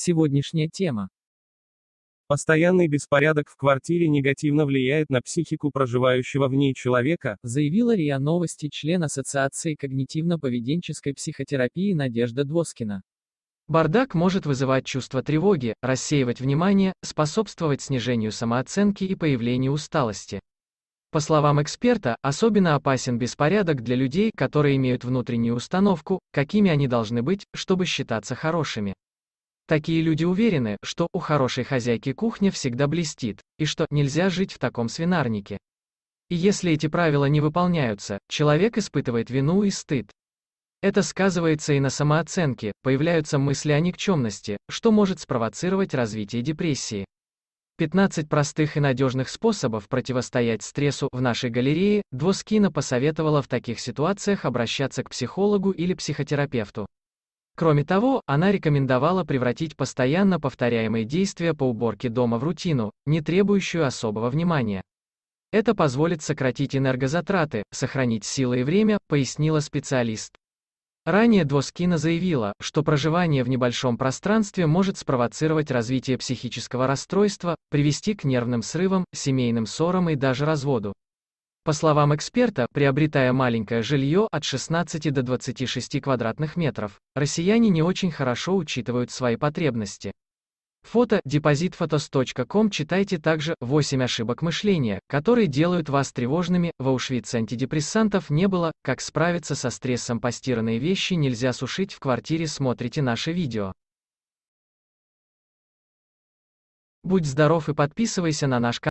Сегодняшняя тема. Постоянный беспорядок в квартире негативно влияет на психику проживающего в ней человека, заявила РИА Новости член Ассоциации когнитивно-поведенческой психотерапии Надежда Двоскина. Бардак может вызывать чувство тревоги, рассеивать внимание, способствовать снижению самооценки и появлению усталости. По словам эксперта, особенно опасен беспорядок для людей, которые имеют внутреннюю установку, какими они должны быть, чтобы считаться хорошими. Такие люди уверены, что у хорошей хозяйки кухня всегда блестит, и что нельзя жить в таком свинарнике. И если эти правила не выполняются, человек испытывает вину и стыд. Это сказывается и на самооценке, появляются мысли о никчемности, что может спровоцировать развитие депрессии. 15 простых и надежных способов противостоять стрессу в нашей галерее Двоскина посоветовала в таких ситуациях обращаться к психологу или психотерапевту. Кроме того, она рекомендовала превратить постоянно повторяемые действия по уборке дома в рутину, не требующую особого внимания. Это позволит сократить энергозатраты, сохранить силы и время, пояснила специалист. Ранее Двоскина заявила, что проживание в небольшом пространстве может спровоцировать развитие психического расстройства, привести к нервным срывам, семейным ссорам и даже разводу. По словам эксперта, приобретая маленькое жилье от 16 до 26 квадратных метров, россияне не очень хорошо учитывают свои потребности. Фото depositphotos.com читайте также 8 ошибок мышления, которые делают вас тревожными, в Аушвице антидепрессантов не было, как справиться со стрессом постиранные вещи нельзя сушить в квартире смотрите наше видео. Будь здоров и подписывайся на наш канал.